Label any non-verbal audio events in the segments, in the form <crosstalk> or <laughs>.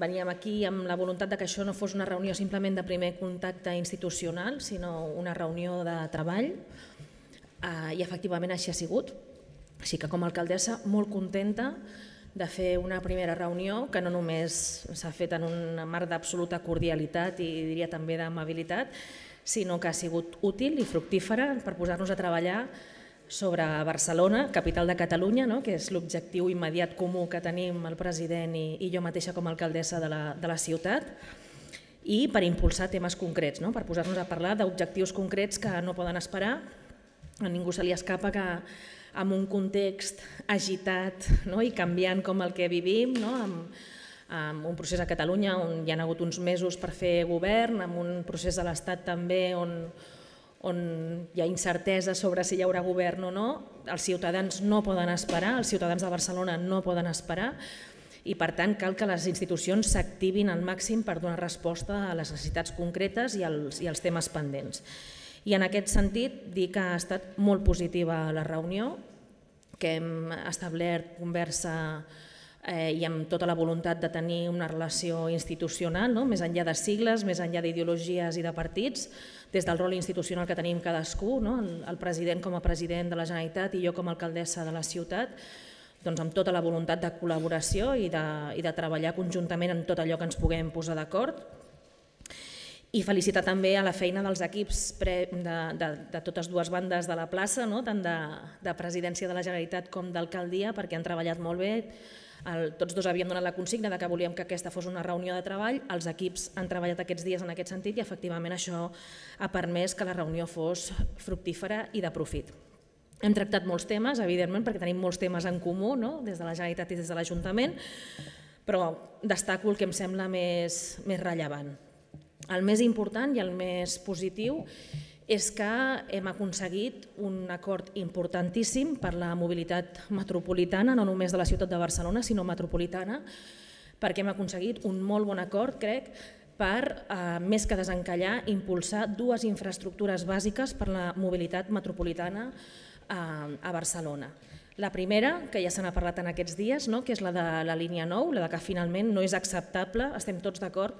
veníem aquí amb la voluntat de que això no fos una reunió simplement de primer contacte institucional, sinó una reunió de treball, eh, i efectivament així ha sigut. Així que com a alcaldessa molt contenta de fer una primera reunió que no només s'ha fet en un marc d'absoluta cordialitat i diria també d'amabilitat, sinó que ha sigut útil i fructífera per posar-nos a treballar sobre Barcelona, capital de Catalunya, no? que és l'objectiu immediat comú que tenim el president i, i jo mateixa com a alcaldessa de la, de la ciutat, i per impulsar temes concrets, no? per posar-nos a parlar d'objectius concrets que no poden esperar, a ningú se li escapa que en un context agitat no? i canviant com el que vivim, no? amb, amb un procés a Catalunya on hi ha hagut uns mesos per fer govern, amb un procés a l'Estat també on, on hi ha incertesa sobre si hi haurà govern o no, els ciutadans no poden esperar, els ciutadans de Barcelona no poden esperar, i per tant cal que les institucions s'activin al màxim per donar resposta a les necessitats concretes i als, i als temes pendents. I en aquest sentit dir que ha estat molt positiva la reunió, que hem establert conversa eh, i amb tota la voluntat de tenir una relació institucional, no? més enllà de sigles, més enllà d'ideologies i de partits, des del rol institucional que tenim cadascú, no? el, president com a president de la Generalitat i jo com a alcaldessa de la ciutat, doncs amb tota la voluntat de col·laboració i de, i de treballar conjuntament en tot allò que ens puguem posar d'acord. I felicitar també a la feina dels equips pre, de, de, de totes dues bandes de la plaça, no? tant de, de presidència de la Generalitat com d'alcaldia, perquè han treballat molt bé, el, tots dos havíem donat la consigna de que volíem que aquesta fos una reunió de treball, els equips han treballat aquests dies en aquest sentit i efectivament això ha permès que la reunió fos fructífera i de profit. Hem tractat molts temes, evidentment, perquè tenim molts temes en comú, no? des de la Generalitat i des de l'Ajuntament, però destaco el que em sembla més, més rellevant. El més important i el més positiu és que hem aconseguit un acord importantíssim per la mobilitat metropolitana, no només de la ciutat de Barcelona, sinó metropolitana, perquè hem aconseguit un molt bon acord, crec, per, eh, més que desencallar, impulsar dues infraestructures bàsiques per la mobilitat metropolitana eh, a Barcelona. La primera, que ja se n'ha parlat en aquests dies, no? que és la de la línia 9, la de que finalment no és acceptable, estem tots d'acord,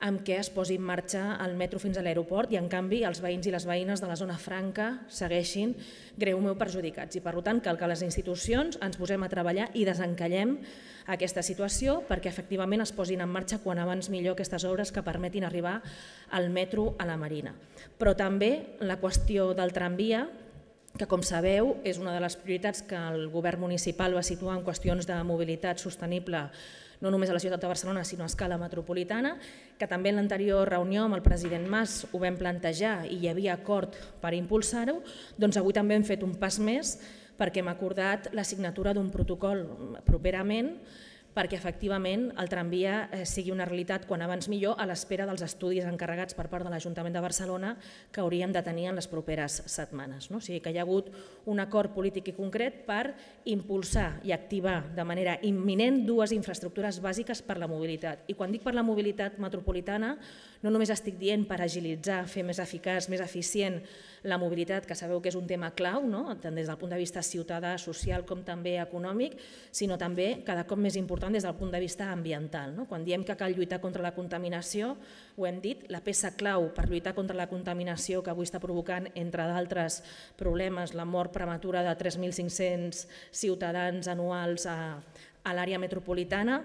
amb què es posi en marxa el metro fins a l'aeroport i, en canvi, els veïns i les veïnes de la zona franca segueixin greument perjudicats. I, per tant, cal que les institucions ens posem a treballar i desencallem aquesta situació perquè, efectivament, es posin en marxa quan abans millor aquestes obres que permetin arribar al metro a la Marina. Però també la qüestió del tramvia, que com sabeu és una de les prioritats que el govern municipal va situar en qüestions de mobilitat sostenible no només a la ciutat de Barcelona sinó a escala metropolitana, que també en l'anterior reunió amb el president Mas ho vam plantejar i hi havia acord per impulsar-ho, doncs avui també hem fet un pas més perquè hem acordat la signatura d'un protocol properament perquè efectivament el tramvia eh, sigui una realitat quan abans millor a l'espera dels estudis encarregats per part de l'Ajuntament de Barcelona que hauríem de tenir en les properes setmanes. No? O sigui que hi ha hagut un acord polític i concret per impulsar i activar de manera imminent dues infraestructures bàsiques per la mobilitat. I quan dic per la mobilitat metropolitana no només estic dient per agilitzar, fer més eficaç, més eficient la mobilitat, que sabeu que és un tema clau, no? tant des del punt de vista ciutadà, social, com també econòmic, sinó també cada cop més important des del punt de vista ambiental. No? Quan diem que cal lluitar contra la contaminació, ho hem dit, la peça clau per lluitar contra la contaminació que avui està provocant, entre d'altres problemes, la mort prematura de 3.500 ciutadans anuals a, a l'àrea metropolitana,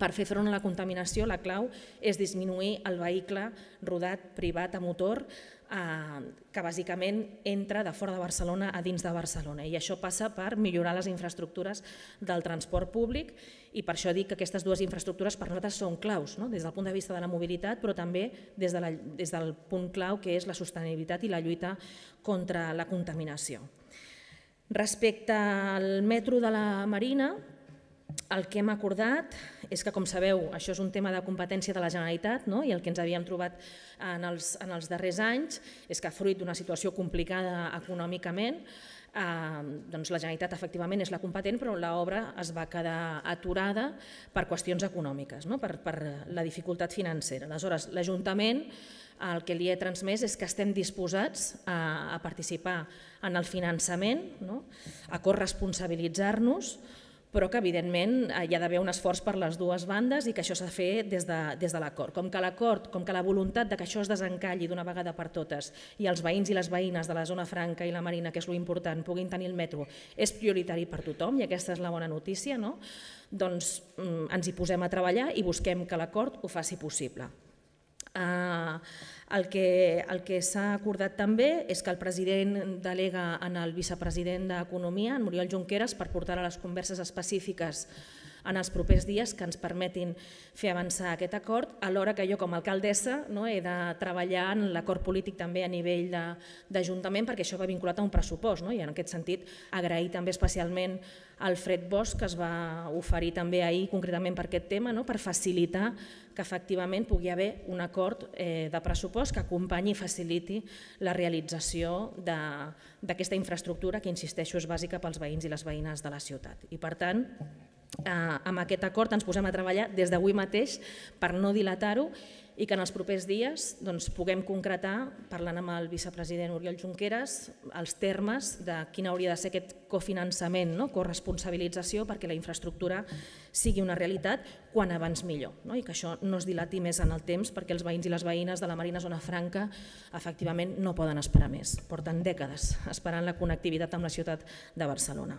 per fer front a la contaminació, la clau és disminuir el vehicle rodat privat a motor Eh, que bàsicament entra de fora de Barcelona a dins de Barcelona i això passa per millorar les infraestructures del transport públic i per això dic que aquestes dues infraestructures per nosaltres són claus, no? des del punt de vista de la mobilitat però també des, de la, des del punt clau que és la sostenibilitat i la lluita contra la contaminació. Respecte al metro de la Marina, el que hem acordat és que, com sabeu, això és un tema de competència de la Generalitat no? i el que ens havíem trobat en els, en els darrers anys és que, fruit d'una situació complicada econòmicament, eh, doncs la Generalitat efectivament és la competent, però l'obra es va quedar aturada per qüestions econòmiques, no? per, per la dificultat financera. Aleshores, l'Ajuntament el que li he transmès és que estem disposats a, a participar en el finançament, no? a corresponsabilitzar-nos, però que evidentment eh, hi ha d'haver un esforç per les dues bandes i que això s'ha de fer des de, des de l'acord. Com que l'acord, com que la voluntat de que això es desencalli d'una vegada per totes i els veïns i les veïnes de la zona franca i la marina, que és l'important, puguin tenir el metro, és prioritari per tothom i aquesta és la bona notícia, no? doncs mm, ens hi posem a treballar i busquem que l'acord ho faci possible. Uh, el que, el que s'ha acordat també és que el president delega en el vicepresident d'Economia, en Muriel Junqueras, per portar a les converses específiques en els propers dies que ens permetin fer avançar aquest acord, alhora que jo com a alcaldessa no, he de treballar en l'acord polític també a nivell d'Ajuntament perquè això va vinculat a un pressupost no? i en aquest sentit agrair també especialment al Fred Bosch que es va oferir també ahir concretament per aquest tema, no? per facilitar que efectivament pugui haver un acord eh, de pressupost que acompanyi i faciliti la realització d'aquesta infraestructura que, insisteixo, és bàsica pels veïns i les veïnes de la ciutat. I per tant, Eh, amb aquest acord ens posem a treballar des d'avui mateix per no dilatar-ho i que en els propers dies doncs, puguem concretar, parlant amb el vicepresident Oriol Junqueras, els termes de quin hauria de ser aquest cofinançament, no? corresponsabilització, perquè la infraestructura sigui una realitat quan abans millor, no? i que això no es dilati més en el temps perquè els veïns i les veïnes de la Marina Zona Franca efectivament no poden esperar més, porten dècades esperant la connectivitat amb la ciutat de Barcelona.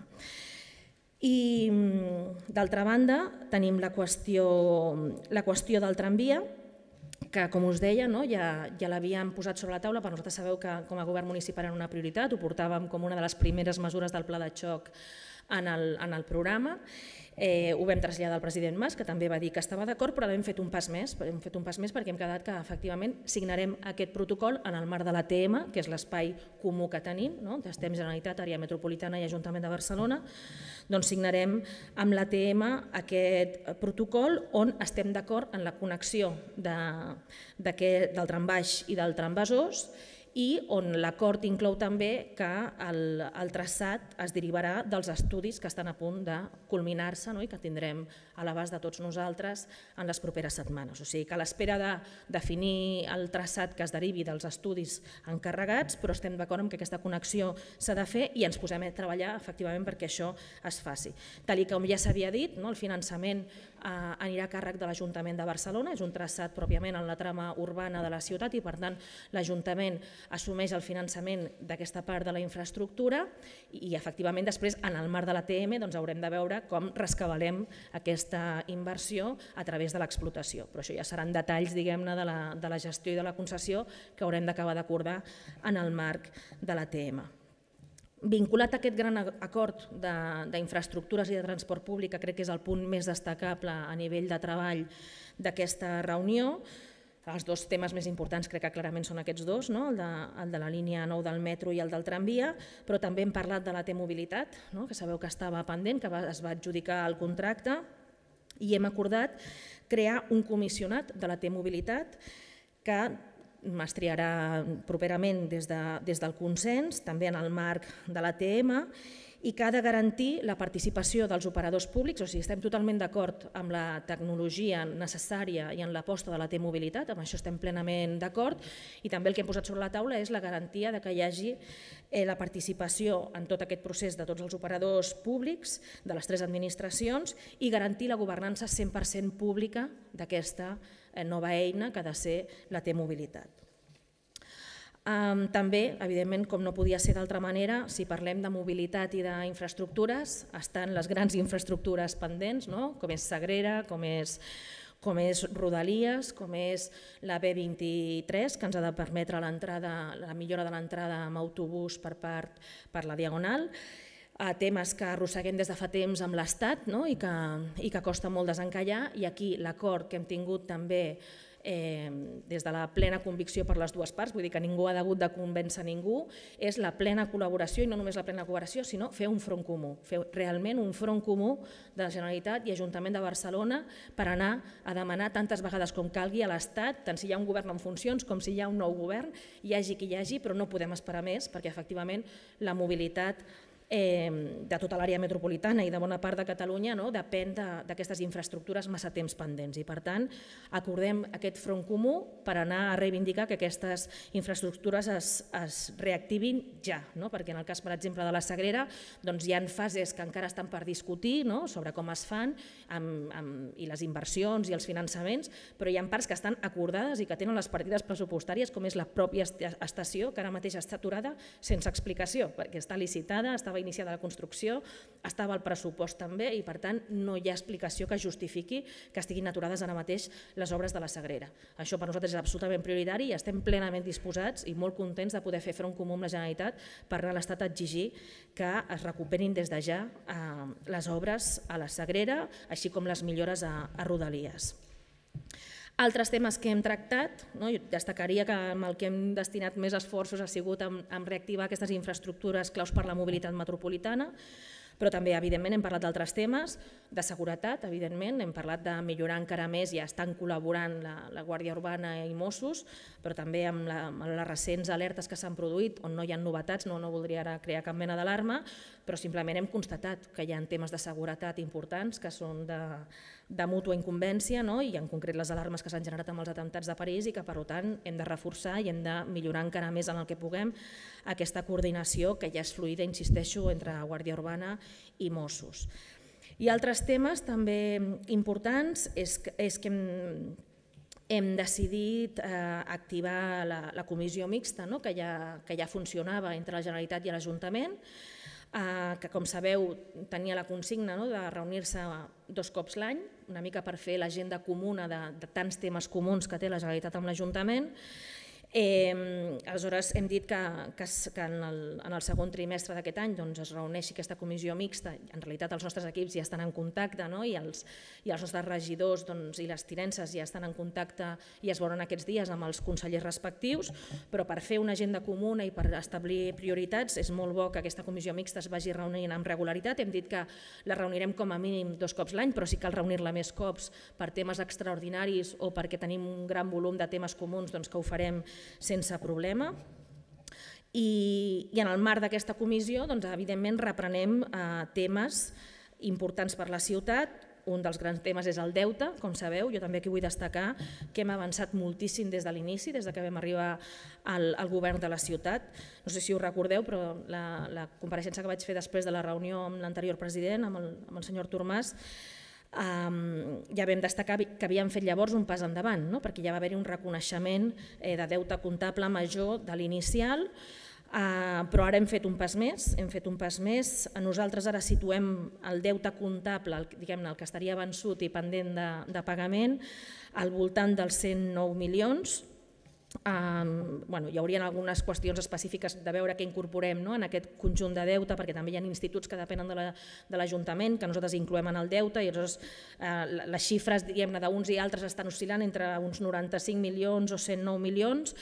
I, mm, d'altra banda, tenim la qüestió, la qüestió del tramvia, que, com us deia, no, ja, ja l'havíem posat sobre la taula, però nosaltres sabeu que com a govern municipal era una prioritat, ho portàvem com una de les primeres mesures del pla de xoc en el, en el programa. Eh, ho vam traslladar al president Mas, que també va dir que estava d'acord, però hem fet un pas més, hem fet un pas més perquè hem quedat que efectivament signarem aquest protocol en el marc de la TM, que és l'espai comú que tenim, no? estem Generalitat, Àrea Metropolitana i Ajuntament de Barcelona, doncs signarem amb la TM aquest protocol on estem d'acord en la connexió de, de que, del trambaix i del basós i on l'acord inclou també que el, el traçat es derivarà dels estudis que estan a punt de culminar-se no? i que tindrem a l'abast de tots nosaltres en les properes setmanes. O sigui que a l'espera de definir el traçat que es derivi dels estudis encarregats, però estem d'acord amb que aquesta connexió s'ha de fer i ens posem a treballar efectivament perquè això es faci. Tal i com ja s'havia dit, no? el finançament eh, anirà a càrrec de l'Ajuntament de Barcelona, és un traçat pròpiament en la trama urbana de la ciutat i per tant l'Ajuntament assumeix el finançament d'aquesta part de la infraestructura i, i efectivament després en el marc de TM doncs, haurem de veure com rescabalem aquesta inversió a través de l'explotació, però això ja seran detalls diguem-ne de, la, de la gestió i de la concessió que haurem d'acabar d'acordar en el marc de la l'ATM vinculat a aquest gran acord d'infraestructures i de transport públic, que crec que és el punt més destacable a nivell de treball d'aquesta reunió, els dos temes més importants crec que clarament són aquests dos, no? el, de, el de la línia 9 del metro i el del tramvia, però també hem parlat de la T-mobilitat, no? que sabeu que estava pendent, que va, es va adjudicar el contracte, i hem acordat crear un comissionat de la T-mobilitat que es triarà properament des, de, des del consens, també en el marc de l'ATM, i que ha de garantir la participació dels operadors públics, o sigui, estem totalment d'acord amb la tecnologia necessària i en l'aposta de la T-mobilitat, amb això estem plenament d'acord, i també el que hem posat sobre la taula és la garantia de que hi hagi eh, la participació en tot aquest procés de tots els operadors públics, de les tres administracions, i garantir la governança 100% pública d'aquesta eh, nova eina que ha de ser la T-mobilitat també, evidentment, com no podia ser d'altra manera, si parlem de mobilitat i d'infraestructures, estan les grans <laughs> infraestructures pendents, no? com és Sagrera, com és, com és Rodalies, com és la B23, que ens ha de permetre la millora de l'entrada amb autobús per, part, per la Diagonal, a temes que arrosseguem des de fa temps amb l'Estat no? I, que, i que costa molt desencallar, i aquí l'acord que hem tingut també eh, des de la plena convicció per les dues parts, vull dir que ningú ha hagut de convèncer ningú, és la plena col·laboració, i no només la plena col·laboració, sinó fer un front comú, fer realment un front comú de la Generalitat i Ajuntament de Barcelona per anar a demanar tantes vegades com calgui a l'Estat, tant si hi ha un govern en funcions com si hi ha un nou govern, hi hagi qui hi hagi, però no podem esperar més perquè efectivament la mobilitat eh, de tota l'àrea metropolitana i de bona part de Catalunya no? depèn d'aquestes de, infraestructures massa temps pendents. I per tant, acordem aquest front comú per anar a reivindicar que aquestes infraestructures es, es reactivin ja, no? perquè en el cas, per exemple, de la Sagrera, doncs hi ha fases que encara estan per discutir no? sobre com es fan amb, amb, i les inversions i els finançaments, però hi ha parts que estan acordades i que tenen les partides pressupostàries, com és la pròpia estació, que ara mateix està aturada sense explicació, perquè està licitada, està estava iniciada la construcció, estava el pressupost també i per tant no hi ha explicació que justifiqui que estiguin aturades ara mateix les obres de la Sagrera. Això per nosaltres és absolutament prioritari i estem plenament disposats i molt contents de poder fer front comú amb la Generalitat per anar a l'Estat a exigir que es recuperin des de ja eh, les obres a la Sagrera, així com les millores a, a Rodalies. Altres temes que hem tractat, no? jo destacaria que amb el que hem destinat més esforços ha sigut en, en reactivar aquestes infraestructures claus per la mobilitat metropolitana, però també, evidentment, hem parlat d'altres temes, de seguretat, evidentment, hem parlat de millorar encara més, ja estan col·laborant la, la Guàrdia Urbana i Mossos, però també amb, la, amb les recents alertes que s'han produït, on no hi ha novetats, no, no voldria ara crear cap mena d'alarma, però simplement hem constatat que hi ha temes de seguretat importants que són de, de mútua inconvència no? i en concret les alarmes que s'han generat amb els atemptats de París i que per tant hem de reforçar i hem de millorar encara més en el que puguem aquesta coordinació que ja és fluida, insisteixo, entre Guàrdia Urbana i Mossos. I altres temes també importants és, és que hem, hem decidit eh, activar la, la comissió mixta no? que, ja, que ja funcionava entre la Generalitat i l'Ajuntament, eh, que com sabeu tenia la consigna no, de reunir-se dos cops l'any, una mica per fer l'agenda comuna de, de tants temes comuns que té la Generalitat amb l'Ajuntament, Eh, aleshores, hem dit que, que, que en, el, en el segon trimestre d'aquest any doncs, es reuneixi aquesta comissió mixta. En realitat, els nostres equips ja estan en contacte no? I, els, i els nostres regidors doncs, i les tirenses ja estan en contacte i es veuran aquests dies amb els consellers respectius, però per fer una agenda comuna i per establir prioritats és molt bo que aquesta comissió mixta es vagi reunint amb regularitat. Hem dit que la reunirem com a mínim dos cops l'any, però si sí cal reunir-la més cops per temes extraordinaris o perquè tenim un gran volum de temes comuns doncs, que ho farem sense problema. I, i en el marc d'aquesta comissió, doncs, evidentment, reprenem eh, temes importants per la ciutat, un dels grans temes és el deute, com sabeu, jo també aquí vull destacar que hem avançat moltíssim des de l'inici, des de que vam arribar al, al govern de la ciutat. No sé si ho recordeu, però la, la compareixença que vaig fer després de la reunió amb l'anterior president, amb el, amb el senyor Tormàs, Um, ja vam destacar que havíem fet llavors un pas endavant, no? perquè ja va haver-hi un reconeixement eh, de deute comptable major de l'inicial, eh, però ara hem fet un pas més, hem fet un pas més. Nosaltres ara situem el deute comptable, diguem-ne, el que estaria vençut i pendent de, de pagament, al voltant dels 109 milions, Um, bueno, hi haurien algunes qüestions específiques de veure què incorporem no? en aquest conjunt de deute, perquè també hi ha instituts que depenen de l'Ajuntament, la, de que nosaltres incloem en el deute, i llavors, eh, les xifres d'uns i altres estan oscil·lant entre uns 95 milions o 109 milions,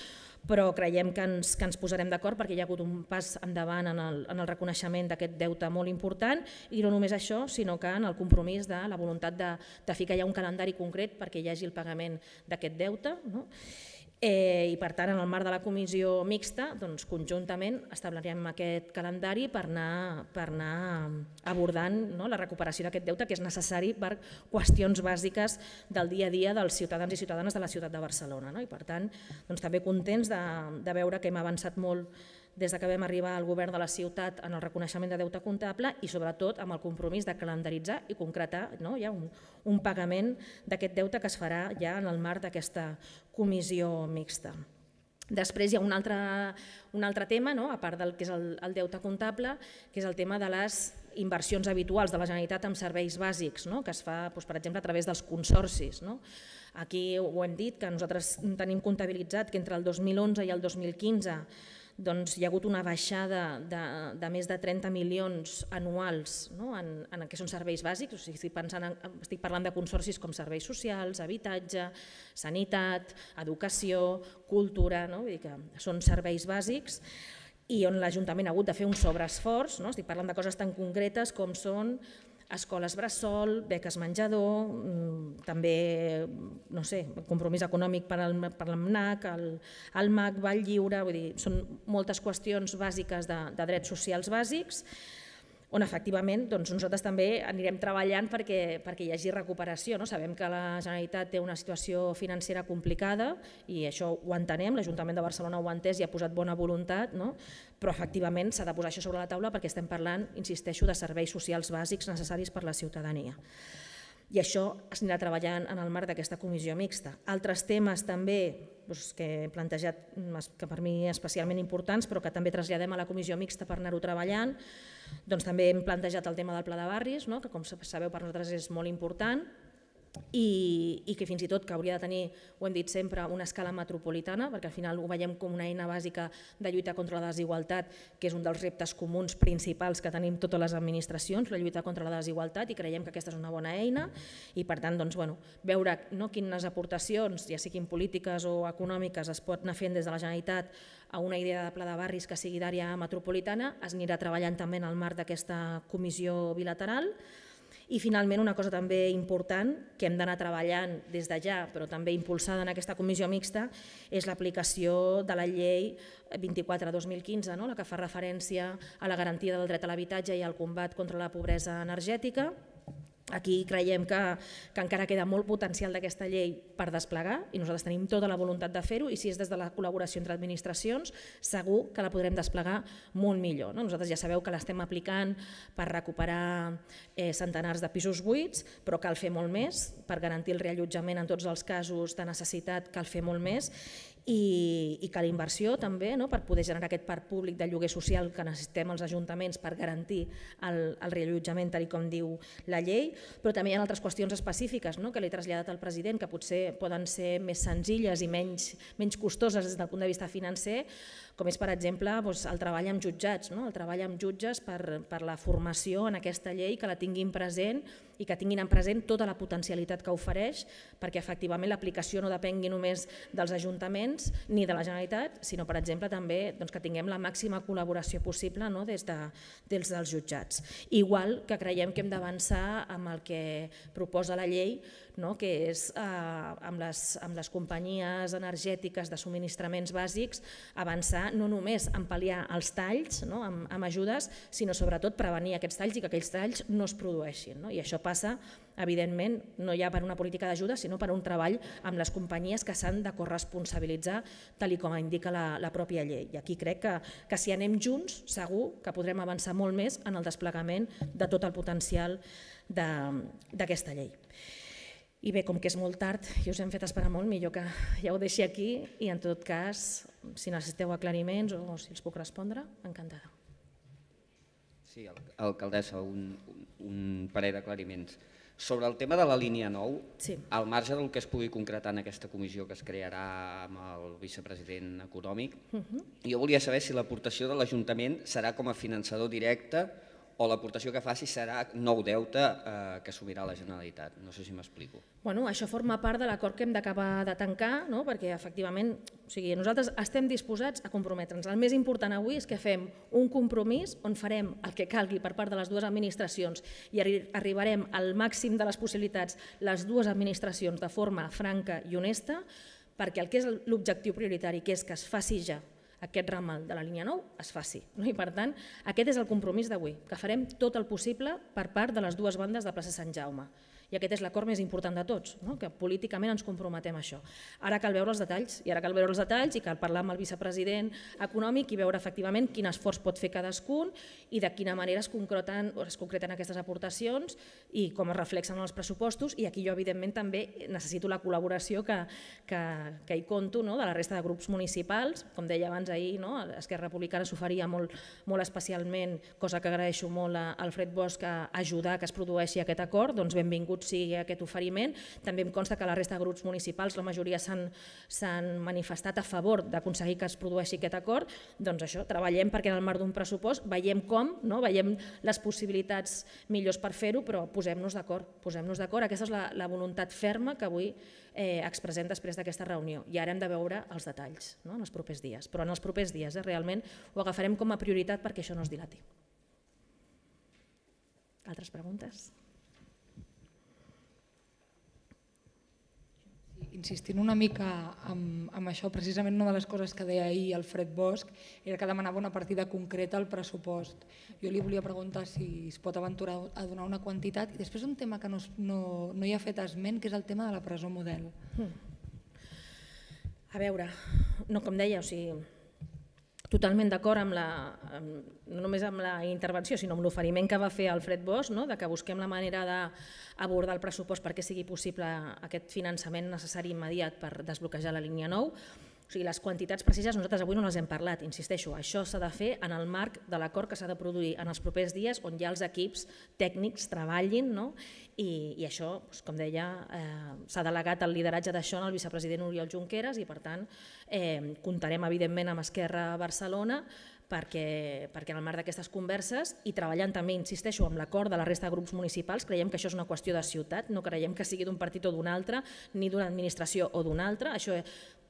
però creiem que ens, que ens posarem d'acord perquè hi ha hagut un pas endavant en el, en el reconeixement d'aquest deute molt important i no només això, sinó que en el compromís de la voluntat de, de ficar ja un calendari concret perquè hi hagi el pagament d'aquest deute. No? eh, i per tant en el marc de la comissió mixta doncs, conjuntament establirem aquest calendari per anar, per anar mm, abordant no, la recuperació d'aquest deute que és necessari per qüestions bàsiques del dia a dia dels ciutadans i ciutadanes de la ciutat de Barcelona. No? I per tant, doncs, també contents de, de veure que hem avançat molt des que vam arribar al govern de la ciutat en el reconeixement de deute comptable i sobretot amb el compromís de calendaritzar i concretar no? ja un, un pagament d'aquest deute que es farà ja en el marc d'aquesta comissió mixta. Després hi ha un altre, un altre tema, no? a part del que és el, el deute comptable, que és el tema de les inversions habituals de la Generalitat en serveis bàsics, no? que es fa, doncs, per exemple, a través dels consorcis. No? Aquí ho hem dit, que nosaltres tenim comptabilitzat que entre el 2011 i el 2015 doncs, hi ha hagut una baixada de, de més de 30 milions anuals no? en, en el que són serveis bàsics, o sigui, estic, pensant en, estic parlant de consorcis com serveis socials, habitatge, sanitat, educació, cultura, no? Vull dir que són serveis bàsics i on l'Ajuntament ha hagut de fer un sobreesforç, no? estic parlant de coses tan concretes com són escoles bressol, beques menjador, mm, també no sé, compromís econòmic per al per l'AMNAC, el, el MAC, Vall Lliure, vull dir, són moltes qüestions bàsiques de, de drets socials bàsics, on efectivament doncs, nosaltres també anirem treballant perquè, perquè hi hagi recuperació. No? Sabem que la Generalitat té una situació financera complicada i això ho entenem, l'Ajuntament de Barcelona ho ha entès i ha posat bona voluntat, no? però efectivament s'ha de posar això sobre la taula perquè estem parlant, insisteixo, de serveis socials bàsics necessaris per a la ciutadania i això s'anirà treballant en el marc d'aquesta comissió mixta. Altres temes també doncs, que he plantejat, mm, que per mi especialment importants, però que també traslladem a la comissió mixta per anar-ho treballant. Doncs també hem plantejat el tema del pla de barris, no? que com sabeu per nosaltres és molt important, i, i que fins i tot que hauria de tenir, ho hem dit sempre, una escala metropolitana, perquè al final ho veiem com una eina bàsica de lluita contra la desigualtat, que és un dels reptes comuns principals que tenim totes les administracions, la lluita contra la desigualtat, i creiem que aquesta és una bona eina, i per tant doncs, bueno, veure no, quines aportacions, ja siguin polítiques o econòmiques, es pot anar fent des de la Generalitat a una idea de pla de barris que sigui d'àrea metropolitana, es anirà treballant també en el marc d'aquesta comissió bilateral, i finalment una cosa també important que hem d'anar treballant des de ja, però també impulsada en aquesta comissió mixta, és l'aplicació de la llei 24-2015, no? la que fa referència a la garantia del dret a l'habitatge i al combat contra la pobresa energètica, Aquí creiem que, que encara queda molt potencial d'aquesta llei per desplegar i nosaltres tenim tota la voluntat de fer-ho i si és des de la col·laboració entre administracions segur que la podrem desplegar molt millor. No? Nosaltres ja sabeu que l'estem aplicant per recuperar eh, centenars de pisos buits però cal fer molt més per garantir el reallotjament en tots els casos de necessitat cal fer molt més i, i que la inversió també, no, per poder generar aquest parc públic de lloguer social que necessitem els ajuntaments per garantir el, el reallotjament tal com diu la llei, però també hi ha altres qüestions específiques no, que l'he traslladat al president que potser poden ser més senzilles i menys, menys costoses des del punt de vista financer, com és per exemple doncs, el treball amb jutjats, no, el treball amb jutges per, per la formació en aquesta llei, que la tinguin present i que tinguin en present tota la potencialitat que ofereix, perquè efectivament l'aplicació no depengui només dels ajuntaments ni de la Generalitat, sinó per exemple també doncs, que tinguem la màxima col·laboració possible no? des, de, des dels jutjats. Igual que creiem que hem d'avançar amb el que proposa la llei, no? que és eh, amb, les, amb les companyies energètiques de subministraments bàsics avançar no només en pal·liar els talls no? amb, amb ajudes, sinó sobretot prevenir aquests talls i que aquells talls no es produeixin. No? I això passa passa evidentment, no ja per una política d'ajuda, sinó per un treball amb les companyies que s'han de corresponsabilitzar, tal com indica la, la pròpia llei. I aquí crec que, que si anem junts, segur que podrem avançar molt més en el desplegament de tot el potencial d'aquesta llei. I bé, com que és molt tard i us hem fet esperar molt, millor que ja ho deixi aquí i en tot cas, si necessiteu aclariments o si els puc respondre, encantada. Sí, alcaldessa, un, un un parell d'aclariments. Sobre el tema de la línia 9, sí. al marge del que es pugui concretar en aquesta comissió que es crearà amb el vicepresident econòmic, uh -huh. jo volia saber si l'aportació de l'Ajuntament serà com a finançador directe o l'aportació que faci serà nou deute eh, que assumirà la Generalitat. No sé si m'explico. Bueno, això forma part de l'acord que hem d'acabar de tancar, no? perquè efectivament o sigui, nosaltres estem disposats a comprometre'ns. El més important avui és que fem un compromís on farem el que calgui per part de les dues administracions i arri arribarem al màxim de les possibilitats les dues administracions de forma franca i honesta perquè el que és l'objectiu prioritari, que és que es faci ja aquest ramal de la línia 9 es faci. No? I per tant, aquest és el compromís d'avui, que farem tot el possible per part de les dues bandes de plaça Sant Jaume i aquest és l'acord més important de tots, no? que políticament ens comprometem a això. Ara cal veure els detalls, i ara cal veure els detalls i cal parlar amb el vicepresident econòmic i veure efectivament quin esforç pot fer cadascun i de quina manera es concreten, es concreten aquestes aportacions i com es reflexen en els pressupostos i aquí jo evidentment també necessito la col·laboració que, que, que hi conto no? de la resta de grups municipals, com deia abans ahir, no? Esquerra Republicana s'ho faria molt, molt especialment, cosa que agraeixo molt a Alfred Bosch a ajudar que es produeixi aquest acord, doncs benvingut sigui aquest oferiment. També em consta que la resta de grups municipals, la majoria s'han manifestat a favor d'aconseguir que es produeixi aquest acord. Doncs això, treballem perquè en el marc d'un pressupost veiem com, no? veiem les possibilitats millors per fer-ho, però posem-nos d'acord. Posem-nos d'acord. Aquesta és la, la voluntat ferma que avui eh, expressem després d'aquesta reunió. I ara hem de veure els detalls no? en els propers dies. Però en els propers dies eh, realment ho agafarem com a prioritat perquè això no es dilati. Altres preguntes? insistint una mica amb, amb això, precisament una de les coses que deia ahir Alfred Bosch era que demanava una partida concreta al pressupost. Jo li volia preguntar si es pot aventurar a donar una quantitat i després un tema que no, no, no hi ha fet esment, que és el tema de la presó model. Hmm. A veure, no com deia, o sigui, totalment d'acord amb la, no només amb la intervenció, sinó amb l'oferiment que va fer Alfred Bosch, no? de que busquem la manera d'abordar el pressupost perquè sigui possible aquest finançament necessari immediat per desbloquejar la línia 9, o sigui, les quantitats precises nosaltres avui no les hem parlat, insisteixo, això s'ha de fer en el marc de l'acord que s'ha de produir en els propers dies on ja els equips tècnics treballin no? I, i això, doncs, com deia, eh, s'ha delegat el lideratge d'això en el vicepresident Oriol Junqueras i per tant eh, comptarem evidentment amb Esquerra Barcelona perquè, perquè en el marc d'aquestes converses i treballant també, insisteixo, amb l'acord de la resta de grups municipals, creiem que això és una qüestió de ciutat, no creiem que sigui d'un partit o d'un altre, ni d'una administració o d'una altra, això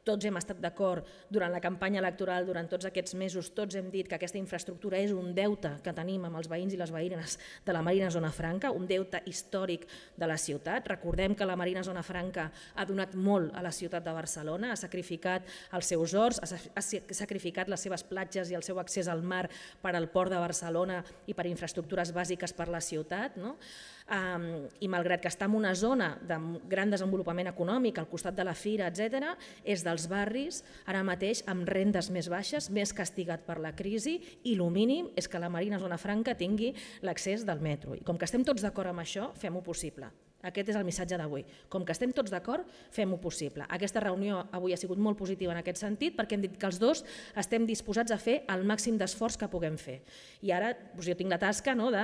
tots hem estat d'acord durant la campanya electoral, durant tots aquests mesos, tots hem dit que aquesta infraestructura és un deute que tenim amb els veïns i les veïnes de la Marina Zona Franca, un deute històric de la ciutat. Recordem que la Marina Zona Franca ha donat molt a la ciutat de Barcelona, ha sacrificat els seus horts, ha sacrificat les seves platges i el seu accés al mar per al port de Barcelona i per infraestructures bàsiques per la ciutat. No? I malgrat que està en una zona de gran desenvolupament econòmic, al costat de la fira, etc, és dels barris ara mateix amb rendes més baixes, més castigat per la crisi i el mínim és que la Marina Zona Franca tingui l'accés del metro. I com que estem tots d'acord amb això, fem-ho possible. Aquest és el missatge d'avui. Com que estem tots d'acord, fem-ho possible. Aquesta reunió avui ha sigut molt positiva en aquest sentit perquè hem dit que els dos estem disposats a fer el màxim d'esforç que puguem fer. I ara doncs, jo tinc la tasca no, de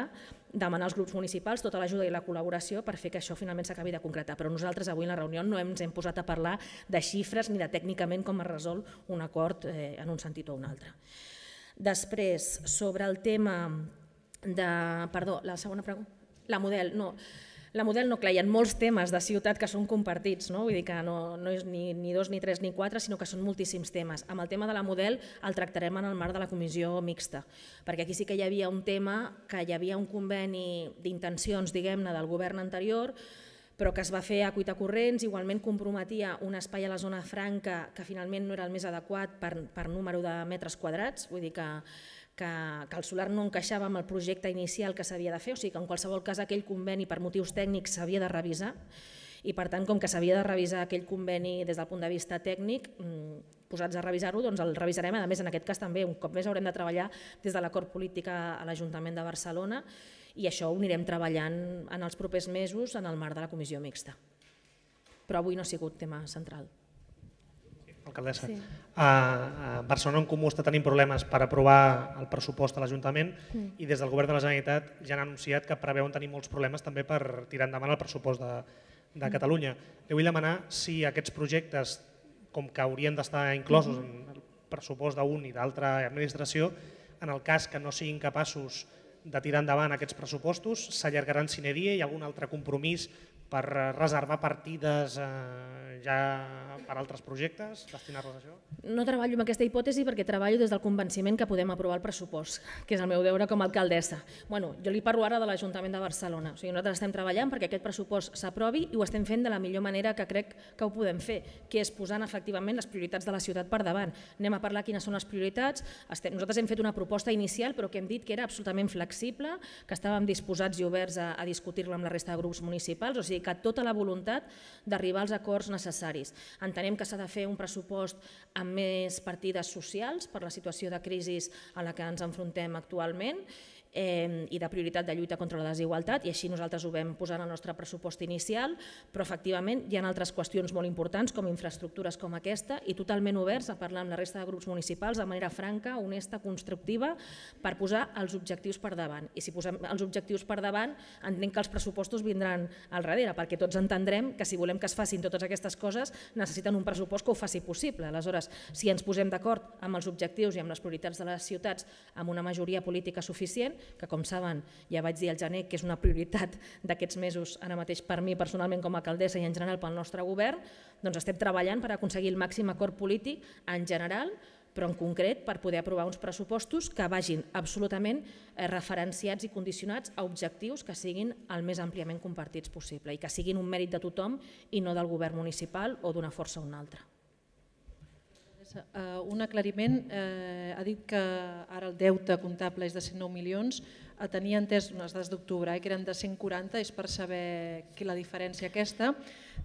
demanar als grups municipals tota l'ajuda i la col·laboració per fer que això finalment s'acabi de concretar. Però nosaltres avui en la reunió no ens hem posat a parlar de xifres ni de tècnicament com es resol un acord eh, en un sentit o un altre. Després, sobre el tema de... Perdó, la segona pregunta? La model, no la model no, clar, hi ha molts temes de ciutat que són compartits, no? vull dir que no, no és ni, ni dos, ni tres, ni quatre, sinó que són moltíssims temes. Amb el tema de la model el tractarem en el marc de la comissió mixta, perquè aquí sí que hi havia un tema que hi havia un conveni d'intencions, diguem-ne, del govern anterior, però que es va fer a cuita corrents, igualment comprometia un espai a la zona franca que finalment no era el més adequat per, per número de metres quadrats, vull dir que que, que el solar no encaixava amb el projecte inicial que s'havia de fer, o sigui que en qualsevol cas aquell conveni per motius tècnics s'havia de revisar i per tant com que s'havia de revisar aquell conveni des del punt de vista tècnic, mm, posats a revisar-ho, doncs el revisarem, a més en aquest cas també un cop més haurem de treballar des de l'acord polític a l'Ajuntament de Barcelona i això ho anirem treballant en els propers mesos en el marc de la comissió mixta. Però avui no ha sigut tema central alcaldessa. Sí. A, a Barcelona en Comú està tenint problemes per aprovar el pressupost a l'Ajuntament mm. i des del Govern de la Generalitat ja han anunciat que preveuen tenir molts problemes també per tirar endavant el pressupost de, de mm. Catalunya. Li vull demanar si aquests projectes, com que haurien d'estar inclosos mm. en el pressupost d'un i d'altra administració, en el cas que no siguin capaços de tirar endavant aquests pressupostos, s'allargaran sine die i algun altre compromís per eh, reservar partides eh, ja per altres projectes, destinar-les a això? No treballo amb aquesta hipòtesi perquè treballo des del convenciment que podem aprovar el pressupost, <laughs> que és el meu deure com a alcaldessa. Bueno, jo li parlo ara de l'Ajuntament de Barcelona. O sigui, nosaltres estem treballant perquè aquest pressupost s'aprovi i ho estem fent de la millor manera que crec que ho podem fer, que és posant efectivament les prioritats de la ciutat per davant. Anem a parlar quines són les prioritats. Estem, nosaltres hem fet una proposta inicial però que hem dit que era absolutament flexible, que estàvem disposats i oberts a, a discutir-la amb la resta de grups municipals, o sigui, dedicar tota la voluntat d'arribar als acords necessaris. Entenem que s'ha de fer un pressupost amb més partides socials per la situació de crisi a la que ens enfrontem actualment eh, i de prioritat de lluita contra la desigualtat i així nosaltres ho vam posar en el nostre pressupost inicial, però efectivament hi ha altres qüestions molt importants com infraestructures com aquesta i totalment oberts a parlar amb la resta de grups municipals de manera franca, honesta, constructiva, per posar els objectius per davant. I si posem els objectius per davant, entenc que els pressupostos vindran al darrere, perquè tots entendrem que si volem que es facin totes aquestes coses necessiten un pressupost que ho faci possible. Aleshores, si ens posem d'acord amb els objectius i amb les prioritats de les ciutats amb una majoria política suficient, que com saben ja vaig dir al gener que és una prioritat d'aquests mesos ara mateix per mi personalment com a alcaldessa i en general pel nostre govern, doncs estem treballant per aconseguir el màxim acord polític en general, però en concret per poder aprovar uns pressupostos que vagin absolutament eh, referenciats i condicionats a objectius que siguin el més àmpliament compartits possible i que siguin un mèrit de tothom i no del govern municipal o d'una força o una altra. Gràcies. Uh, un aclariment, uh, ha dit que ara el deute comptable és de 109 milions, a eh, tenir entès unes dades d'octubre, eh, que eren de 140, és per saber que la diferència aquesta.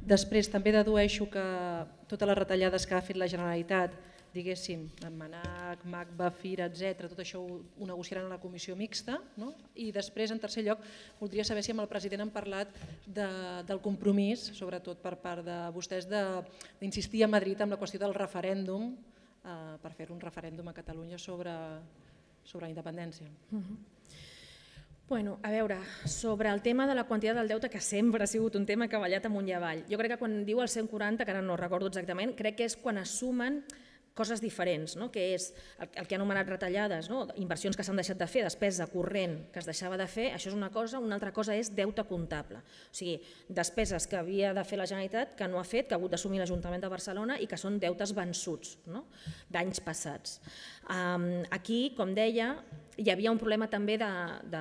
Després també dedueixo que totes les retallades que ha fet la Generalitat diguéssim, Manac, Magba, FIRA, etc. tot això ho, ho negociaran a la comissió mixta, no? i després, en tercer lloc, voldria saber si amb el president han parlat de, del compromís, sobretot per part de vostès, d'insistir a Madrid amb la qüestió del referèndum, eh, per fer un referèndum a Catalunya sobre, sobre la independència. Uh mhm. -huh. Bueno, a veure, sobre el tema de la quantitat del deute, que sempre ha sigut un tema que ha ballat amunt i avall, jo crec que quan diu el 140, que ara no recordo exactament, crec que és quan es sumen coses diferents, no? que és el, el que ha anomenat retallades, no? inversions que s'han deixat de fer, despesa corrent que es deixava de fer, això és una cosa, una altra cosa és deute comptable. O sigui, despeses que havia de fer la Generalitat, que no ha fet, que ha hagut d'assumir l'Ajuntament de Barcelona i que són deutes vençuts no? d'anys passats. Um, aquí, com deia, hi havia un problema també de, de,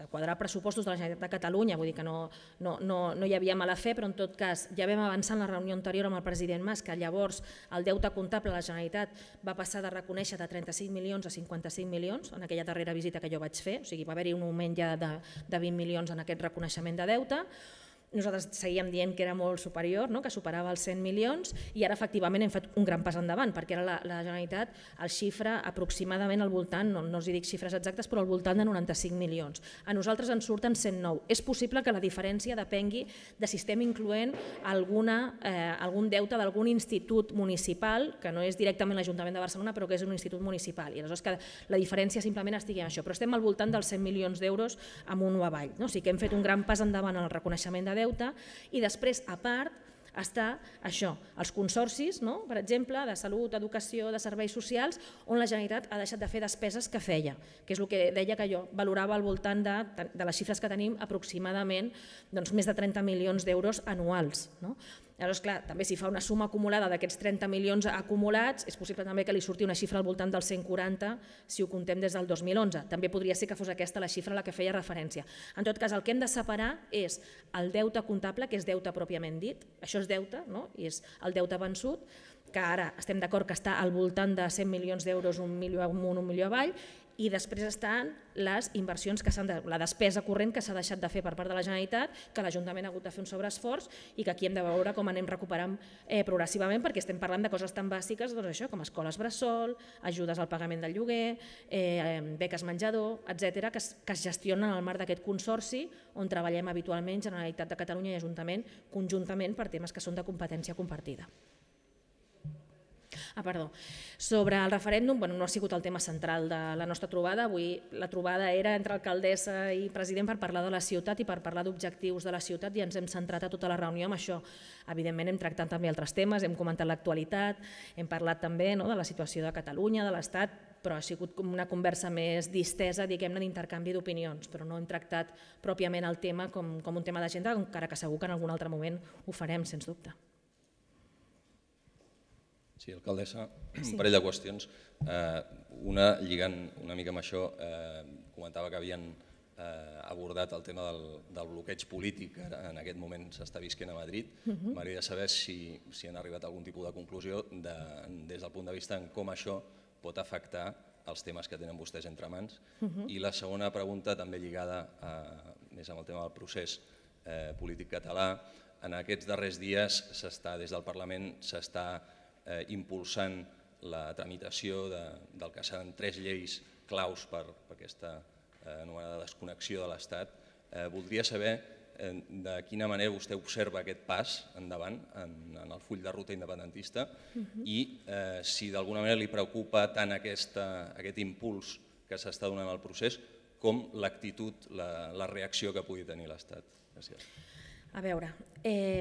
de quadrar pressupostos de la Generalitat de Catalunya, vull dir que no, no, no, no hi havia mala fe, però en tot cas ja vam avançar en la reunió anterior amb el president Mas, que llavors el deute comptable de la Generalitat va passar de reconèixer de 35 milions a 55 milions en aquella darrera visita que jo vaig fer, o sigui, va haver-hi un augment ja de, de 20 milions en aquest reconeixement de deute, nosaltres seguíem dient que era molt superior, no? que superava els 100 milions, i ara efectivament hem fet un gran pas endavant, perquè ara la, la Generalitat el xifra aproximadament al voltant, no, no us dic xifres exactes, però al voltant de 95 milions. A nosaltres ens surten 109. És possible que la diferència depengui de si estem incloent alguna, eh, algun deute d'algun institut municipal, que no és directament l'Ajuntament de Barcelona, però que és un institut municipal, i aleshores que la diferència simplement estigui en això, però estem al voltant dels 100 milions d'euros amunt o avall. No? O sigui que hem fet un gran pas endavant en el reconeixement de deute i després, a part, està això, els consorcis, no? per exemple, de salut, educació, de serveis socials, on la Generalitat ha deixat de fer despeses que feia, que és el que deia que jo valorava al voltant de, de les xifres que tenim aproximadament doncs, més de 30 milions d'euros anuals. No? Llavors, clar, també si fa una suma acumulada d'aquests 30 milions acumulats, és possible també que li surti una xifra al voltant dels 140 si ho comptem des del 2011. També podria ser que fos aquesta la xifra a la que feia referència. En tot cas, el que hem de separar és el deute comptable, que és deute pròpiament dit, això és deute, no? I és el deute vençut, que ara estem d'acord que està al voltant de 100 milions d'euros, un milió amunt, un milió avall, i després estan les inversions que s'han de, la despesa corrent que s'ha deixat de fer per part de la Generalitat, que l'Ajuntament ha hagut de fer un sobreesforç i que aquí hem de veure com anem recuperant eh, progressivament perquè estem parlant de coses tan bàsiques doncs això, com escoles bressol, ajudes al pagament del lloguer, eh, beques menjador, etc que, es, que es gestionen al el marc d'aquest consorci on treballem habitualment Generalitat de Catalunya i Ajuntament conjuntament per temes que són de competència compartida. Ah, perdó. Sobre el referèndum, bueno, no ha sigut el tema central de la nostra trobada. Avui la trobada era entre alcaldessa i president per parlar de la ciutat i per parlar d'objectius de la ciutat i ens hem centrat a tota la reunió en això. Evidentment hem tractat també altres temes, hem comentat l'actualitat, hem parlat també no, de la situació de Catalunya, de l'Estat, però ha sigut com una conversa més distesa, diguem-ne, d'intercanvi d'opinions, però no hem tractat pròpiament el tema com, com un tema d'agenda, encara que segur que en algun altre moment ho farem, sens dubte. Sí, alcaldessa, <clears throat> un parell de qüestions. Eh, una, lligant una mica amb això, eh, comentava que havien eh, abordat el tema del, del bloqueig polític que en aquest moment s'està visquent a Madrid. Mhm. M'agradaria uh -huh. saber si, si han arribat a algun tipus de conclusió de, des del punt de vista en com això pot afectar els temes que tenen vostès entre mans. Uh mhm. -huh. I la segona pregunta, també lligada a, eh, més amb el tema del procés eh, polític català, en aquests darrers dies s'està des del Parlament s'està eh, impulsant la tramitació de, del que seran tres lleis claus per, per aquesta eh, anomenada desconnexió de l'Estat. Eh, voldria saber eh, de quina manera vostè observa aquest pas endavant en, en el full de ruta independentista uh mhm. -huh. i eh, si d'alguna manera li preocupa tant aquesta, aquest impuls que s'està donant al procés com l'actitud, la, la reacció que pugui tenir l'Estat. Gràcies. A veure, eh,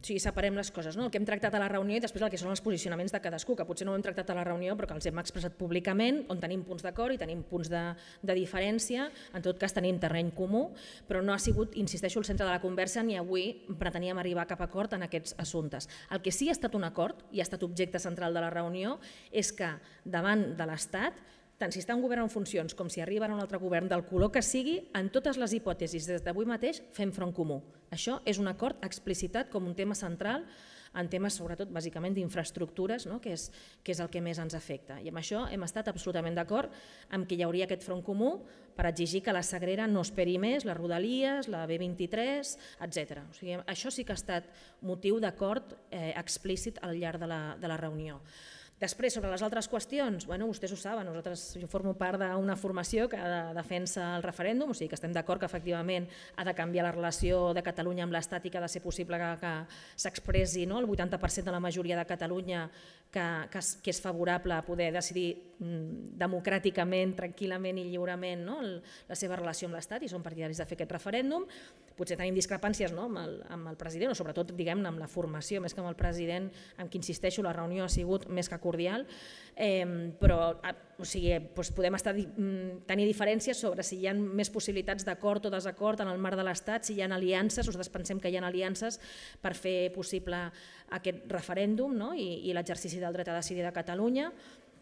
sí, separem les coses, no? el que hem tractat a la reunió i després el que són els posicionaments de cadascú, que potser no ho hem tractat a la reunió però que els hem expressat públicament, on tenim punts d'acord i tenim punts de, de diferència, en tot cas tenim terreny comú, però no ha sigut, insisteixo, el centre de la conversa ni avui preteníem arribar a cap acord en aquests assumptes. El que sí ha estat un acord i ha estat objecte central de la reunió és que davant de l'Estat tant si està un govern en funcions com si arriba a un altre govern del color que sigui, en totes les hipòtesis des d'avui mateix fem front comú. Això és un acord explicitat com un tema central en temes sobretot bàsicament d'infraestructures, no? que, és, que és el que més ens afecta. I amb això hem estat absolutament d'acord amb que hi hauria aquest front comú per exigir que la Sagrera no esperi més, les Rodalies, la B23, etc. O sigui, això sí que ha estat motiu d'acord eh, explícit al llarg de la, de la reunió. Després, sobre les altres qüestions, bueno, vostès ho saben, nosaltres, jo formo part d'una formació que defensa el referèndum, o sigui que estem d'acord que efectivament ha de canviar la relació de Catalunya amb l'Estat i que ha de ser possible que, que s'expressi no? el 80% de la majoria de Catalunya que, que, que és favorable a poder decidir Mm, democràticament, tranquil·lament i lliurement no? la seva relació amb l'Estat i són partidaris de fer aquest referèndum. Potser tenim discrepàncies no? amb, el, amb el president, o sobretot diguem amb la formació, més que amb el president, amb qui insisteixo, la reunió ha sigut més que cordial, eh, però o sigui, doncs podem estar, mm, tenir diferències sobre si hi ha més possibilitats d'acord o desacord en el marc de l'Estat, si hi ha aliances, nosaltres pensem que hi ha aliances per fer possible aquest referèndum no? i, i l'exercici del dret a decidir de Catalunya,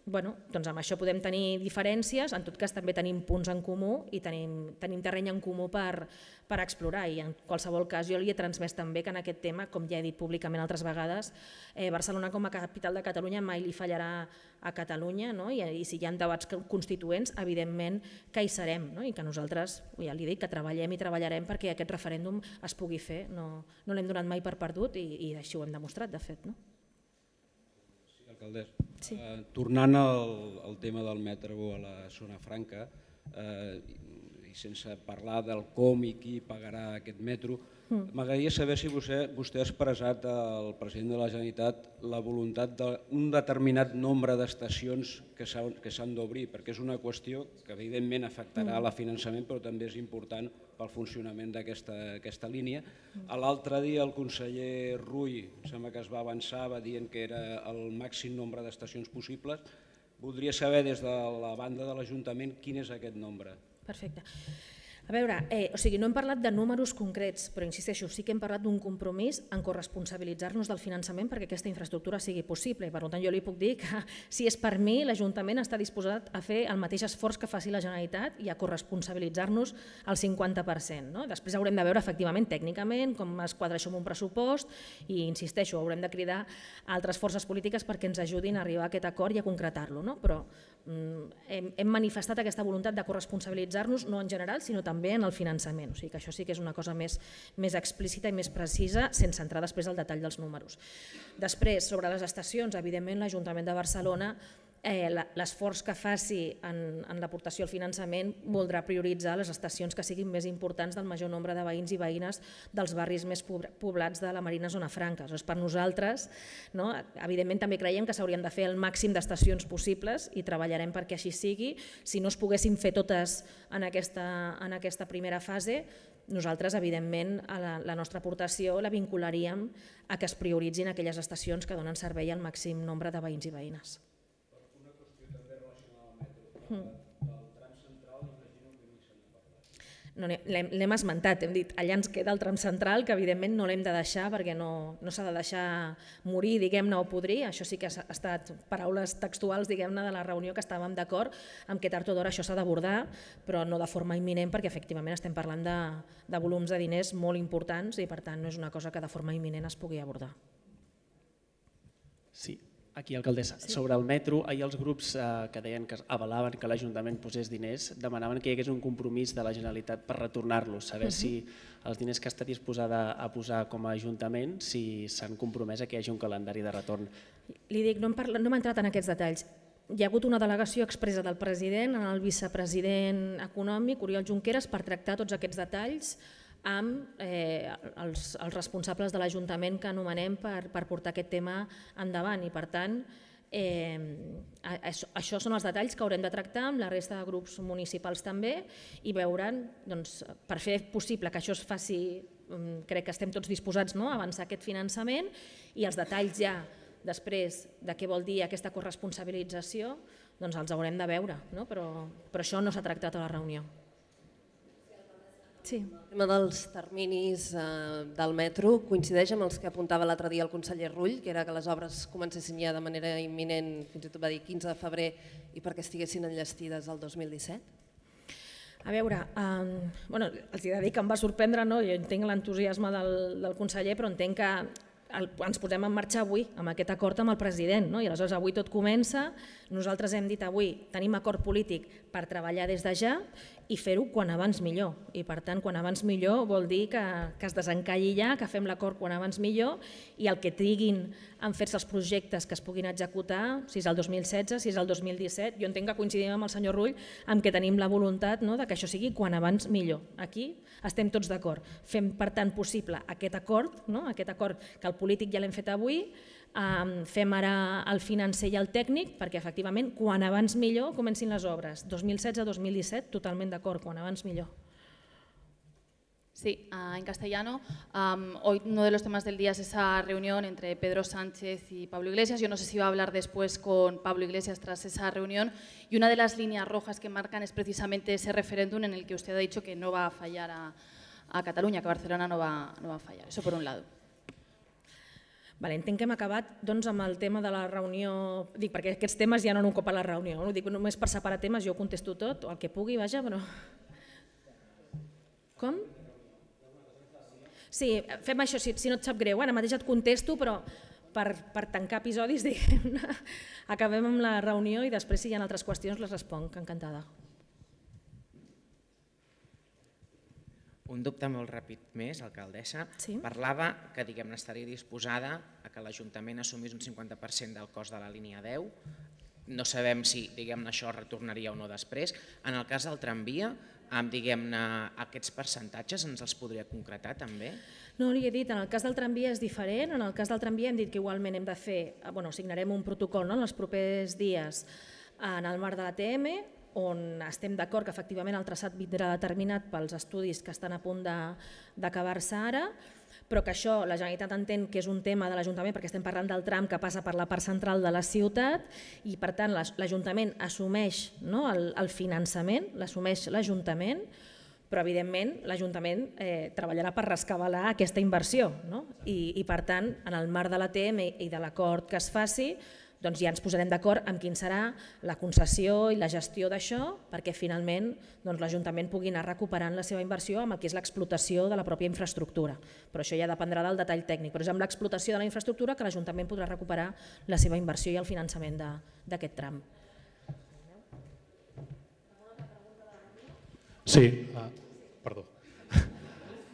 bueno, doncs amb això podem tenir diferències, en tot cas també tenim punts en comú i tenim, tenim terreny en comú per, per explorar i en qualsevol cas jo li he transmès també que en aquest tema, com ja he dit públicament altres vegades, eh, Barcelona com a capital de Catalunya mai li fallarà a Catalunya no? I, i si hi ha debats constituents, evidentment que hi serem no? i que nosaltres, ja li dic, que treballem i treballarem perquè aquest referèndum es pugui fer, no, no l'hem donat mai per perdut i, i així ho hem demostrat de fet. No? alcaldessa. Sí. Eh, tornant al, al tema del metro a la zona franca, eh, sense parlar del com i qui pagarà aquest metro, hmm. m'agradaria saber si vostè, vostè ha expressat al president de la Generalitat la voluntat d'un determinat nombre d'estacions que s'han d'obrir, perquè és una qüestió que evidentment afectarà mm. la finançament, però també és important pel funcionament d'aquesta línia. L'altre dia el conseller Rull, sembla que es va avançar, va dient que era el màxim nombre d'estacions possibles, Voldria saber des de la banda de l'Ajuntament quin és aquest nombre. Perfecte. A veure, eh, o sigui, no hem parlat de números concrets, però insisteixo, sí que hem parlat d'un compromís en corresponsabilitzar-nos del finançament perquè aquesta infraestructura sigui possible. I per tant, jo li puc dir que <laughs> si és per mi, l'Ajuntament està disposat a fer el mateix esforç que faci la Generalitat i a corresponsabilitzar-nos al 50%. No? Després haurem de veure efectivament tècnicament com es quadra això amb un pressupost i, insisteixo, haurem de cridar altres forces polítiques perquè ens ajudin a arribar a aquest acord i a concretar-lo. No? Però Mm, hem, hem manifestat aquesta voluntat de corresponsabilitzar-nos, no en general, sinó també en el finançament. O sigui que això sí que és una cosa més, més explícita i més precisa, sense entrar després al detall dels números. Després, sobre les estacions, evidentment l'Ajuntament de Barcelona eh, l'esforç que faci en, en l'aportació al finançament voldrà prioritzar les estacions que siguin més importants del major nombre de veïns i veïnes dels barris més poblats de la Marina Zona Franca. Aleshores, per nosaltres, no, evidentment també creiem que s'haurien de fer el màxim d'estacions possibles i treballarem perquè així sigui. Si no es poguessin fer totes en aquesta, en aquesta primera fase, nosaltres, evidentment, a la, la nostra aportació la vincularíem a que es prioritzin aquelles estacions que donen servei al màxim nombre de veïns i veïnes no, l'hem esmentat, hem dit, allà ens queda el tram central, que evidentment no l'hem de deixar perquè no, no s'ha de deixar morir, diguem-ne, o podrir, això sí que ha estat paraules textuals, diguem-ne, de la reunió que estàvem d'acord amb que tard o d'hora això s'ha d'abordar, però no de forma imminent perquè efectivament estem parlant de, de volums de diners molt importants i per tant no és una cosa que de forma imminent es pugui abordar. Sí, Aquí, alcaldessa, sí. sobre el metro, ahir els grups eh, que deien que avalaven que l'Ajuntament posés diners demanaven que hi hagués un compromís de la Generalitat per retornar-los, saber uh mhm. -huh. si els diners que està disposada a posar com a Ajuntament, si s'han compromès a que hi hagi un calendari de retorn. Li dic, no m'he no entrat en aquests detalls. Hi ha hagut una delegació expressa del president en el vicepresident econòmic, Oriol Junqueras, per tractar tots aquests detalls amb eh, els, els responsables de l'Ajuntament que anomenem per, per portar aquest tema endavant i per tant eh, això, això són els detalls que haurem de tractar amb la resta de grups municipals també i veuran doncs, per fer possible que això es faci mm, crec que estem tots disposats no, a avançar aquest finançament i els detalls ja després de què vol dir aquesta corresponsabilització doncs els haurem de veure, no? però, però això no s'ha tractat a la reunió. Sí. El tema dels terminis eh, del metro coincideix amb els que apuntava l'altre dia el conseller Rull, que era que les obres comencessin ja de manera imminent, fins i tot va dir 15 de febrer, i perquè estiguessin enllestides el 2017? A veure, um, eh, bueno, els he de dir que em va sorprendre, no? jo entenc l'entusiasme del, del conseller, però entenc que el, ens posem en marxa avui amb aquest acord amb el president. No? I aleshores avui tot comença, nosaltres hem dit avui, tenim acord polític per treballar des de ja i fer-ho quan abans millor. I per tant, quan abans millor vol dir que, que es desencalli ja, que fem l'acord quan abans millor i el que triguin en fer-se els projectes que es puguin executar, si és el 2016, si és el 2017, jo entenc que coincidim amb el senyor Rull amb que tenim la voluntat no, de que això sigui quan abans millor. Aquí estem tots d'acord. Fem, per tant, possible aquest acord, no, aquest acord que el polític ja l'hem fet avui, fem ara el financer i el tècnic perquè efectivament quan abans millor comencin les obres. 2016-2017, totalment d'acord, quan abans millor. Sí, ah, en castellano. Um, hoy uno de los temas del día es esa reunión entre Pedro Sánchez y Pablo Iglesias. Yo no sé si va a hablar después con Pablo Iglesias tras esa reunión. Y una de las líneas rojas que marcan es precisamente ese referéndum en el que usted ha dicho que no va a fallar a, a Cataluña, que Barcelona no va, no va a fallar. Eso por un lado. Vale, entenc que hem acabat doncs, amb el tema de la reunió, dic, perquè aquests temes ja no un cop a la reunió, no? dic només per separar temes, jo contesto tot, o el que pugui, vaja, però... Com? Sí, fem això, si, si no et sap greu, ara mateix et contesto, però per, per tancar episodis, <laughs> diguem-ne, acabem amb la reunió i després si hi ha altres qüestions les responc, encantada. Un dubte molt ràpid més, alcaldessa. Sí. Parlava que diguem estaria disposada a que l'Ajuntament assumís un 50% del cost de la línia 10. No sabem si diguem això retornaria o no després. En el cas del tramvia, amb diguem-ne aquests percentatges ens els podria concretar també? No, li he dit, en el cas del tramvia és diferent, en el cas del tramvia hem dit que igualment hem de fer, eh, bueno, signarem un protocol no, en els propers dies en el marc de l'ATM, on estem d'acord que efectivament el traçat vindrà determinat pels estudis que estan a punt d'acabar-se ara, però que això la Generalitat entén que és un tema de l'Ajuntament perquè estem parlant del tram que passa per la part central de la ciutat i per tant l'Ajuntament assumeix no, el, el finançament, l'assumeix l'Ajuntament, però evidentment l'Ajuntament eh, treballarà per rescabalar aquesta inversió no? I, i per tant en el marc de la l'ATM i de l'acord que es faci doncs ja ens posarem d'acord amb quin serà la concessió i la gestió d'això perquè finalment doncs, l'Ajuntament pugui anar recuperant la seva inversió amb el que és l'explotació de la pròpia infraestructura. Però això ja dependrà del detall tècnic, però és amb l'explotació de la infraestructura que l'Ajuntament podrà recuperar la seva inversió i el finançament d'aquest tram. Sí, ah.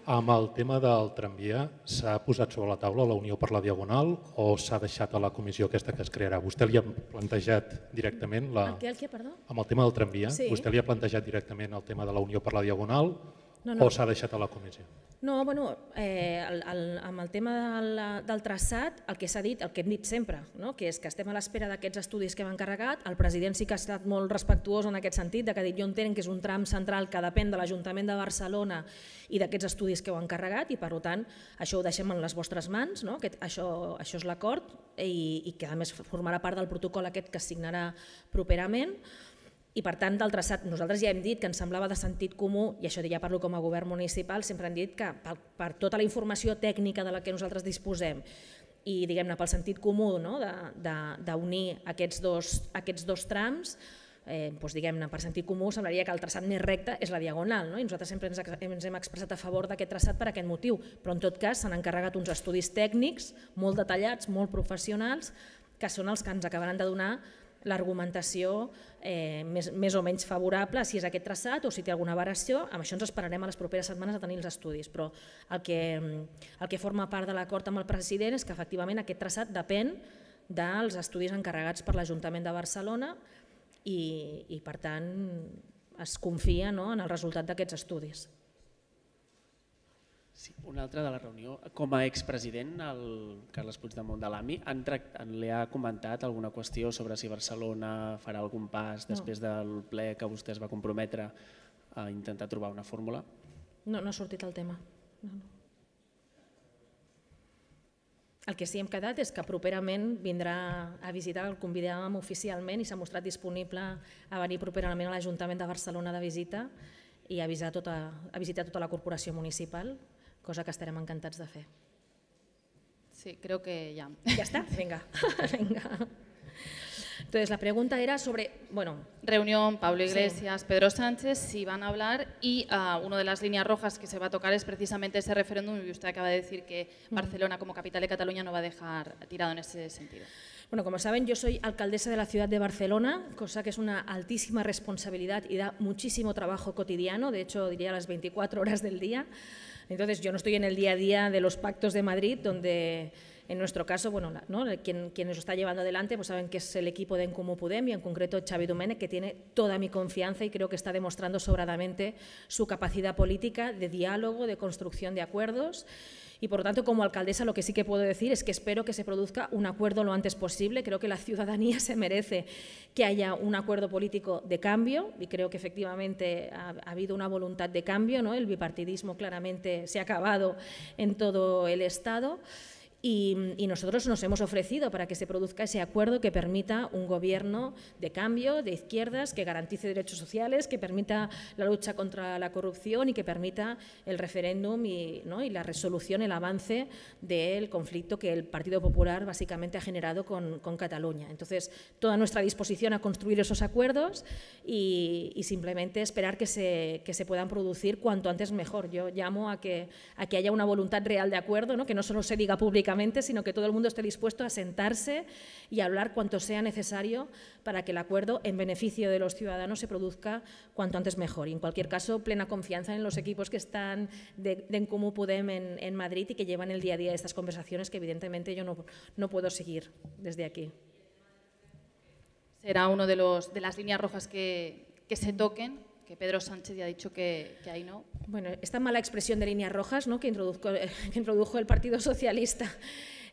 Amb el tema del tramvia, s'ha posat sobre la taula la Unió per la Diagonal o s'ha deixat a la comissió aquesta que es crearà? Vostè li ha plantejat directament... La... El què, el què, perdó? Amb el tema del tramvia, sí. vostè li ha plantejat directament el tema de la Unió per la Diagonal no, no. o s'ha deixat a la comissió? No, bueno, eh, el, el, amb el tema del, del traçat, el que s'ha dit, el que hem dit sempre, no? que és que estem a l'espera d'aquests estudis que hem encarregat, el president sí que ha estat molt respectuós en aquest sentit, de que ha dit jo entenc que és un tram central que depèn de l'Ajuntament de Barcelona i d'aquests estudis que heu encarregat i per tant això ho deixem en les vostres mans, no? aquest, això, això és l'acord i, i que a més formarà part del protocol aquest que es signarà properament, i per tant del traçat, nosaltres ja hem dit que ens semblava de sentit comú, i això ja parlo com a govern municipal, sempre hem dit que per, per tota la informació tècnica de la que nosaltres disposem i diguem-ne pel sentit comú no? d'unir aquests, dos, aquests dos trams, eh, doncs, diguem-ne per sentit comú semblaria que el traçat més recte és la diagonal no? i nosaltres sempre ens, ens hem expressat a favor d'aquest traçat per aquest motiu, però en tot cas s'han encarregat uns estudis tècnics molt detallats, molt professionals, que són els que ens acabaran de donar l'argumentació eh, més, més o menys favorable si és aquest traçat o si té alguna variació. Amb això ens esperarem a les properes setmanes a tenir els estudis, però el que, el que forma part de l'acord amb el president és que efectivament aquest traçat depèn dels estudis encarregats per l'Ajuntament de Barcelona i, i per tant es confia no, en el resultat d'aquests estudis. Sí, una altra de la reunió. Com a expresident, el Carles Puigdemont de l'AMI, li ha comentat alguna qüestió sobre si Barcelona farà algun pas després no. del ple que vostè es va comprometre a intentar trobar una fórmula? No, no ha sortit el tema. No, no. El que sí que hem quedat és que properament vindrà a visitar, el convidàvem oficialment i s'ha mostrat disponible a venir properament a l'Ajuntament de Barcelona de visita i a, visitar tota, a visitar tota la corporació municipal cosa que estaremos encantats de hacer. Sí, creo que ya. ¿Ya está? <laughs> Venga, <laughs> venga. Entonces, la pregunta era sobre, bueno... Reunión, Pablo Iglesias, Pedro Sánchez, si van a hablar y ah, una de las líneas rojas que se va a tocar es precisamente ese referéndum y usted acaba de decir que Barcelona como capital de Cataluña no va a dejar tirado en ese sentido. Bueno, como saben, yo soy alcaldesa de la ciudad de Barcelona, cosa que es una altísima responsabilidad y da muchísimo trabajo cotidiano, de hecho diría las 24 horas del día. Entonces, yo no estoy en el día a día de los pactos de Madrid, donde en nuestro caso, bueno, ¿no? quien, está llevando adelante, pues saben que es el equipo de Encomo Pudem y en concreto Xavi Dumene, que tiene toda mi confianza y creo que está demostrando sobradamente su capacidad política de diálogo, de construcción de acuerdos y por lo tanto, como alcaldesa, lo que sí que puedo decir es que espero que se produzca un acuerdo lo antes posible. Creo que la ciudadanía se merece que haya un acuerdo político de cambio y creo que efectivamente ha, habido una voluntad de cambio. ¿no? El bipartidismo claramente se ha acabado en todo el Estado. Mm, y, nosotros nos hemos ofrecido para que se produzca ese acuerdo que permita un gobierno de cambio, de izquierdas, que garantice derechos sociales, que permita la lucha contra la corrupción y que permita el referéndum y, y la resolución, el avance del conflicto que el Partido Popular básicamente ha generado con, Cataluña. Entonces, toda nuestra disposición a construir esos acuerdos y, simplemente esperar que se, se puedan producir cuanto antes mejor. Yo llamo a que, que haya una voluntad real de acuerdo, que no solo se diga públicamente, sino que todo el mundo esté dispuesto a sentarse y hablar cuanto sea necesario para que el acuerdo en beneficio de los ciudadanos se produzca cuanto antes mejor. Y en cualquier caso, plena confianza en los equipos que están de, en Podem en, Madrid y que llevan el día a día estas conversaciones que evidentemente yo no, puedo seguir desde aquí. Será una de, de las líneas rojas que se toquen que Pedro Sánchez ya ha dicho que, ahí no. Bueno, esta mala expresión de líneas rojas ¿no? introdujo, eh, que introdujo el Partido Socialista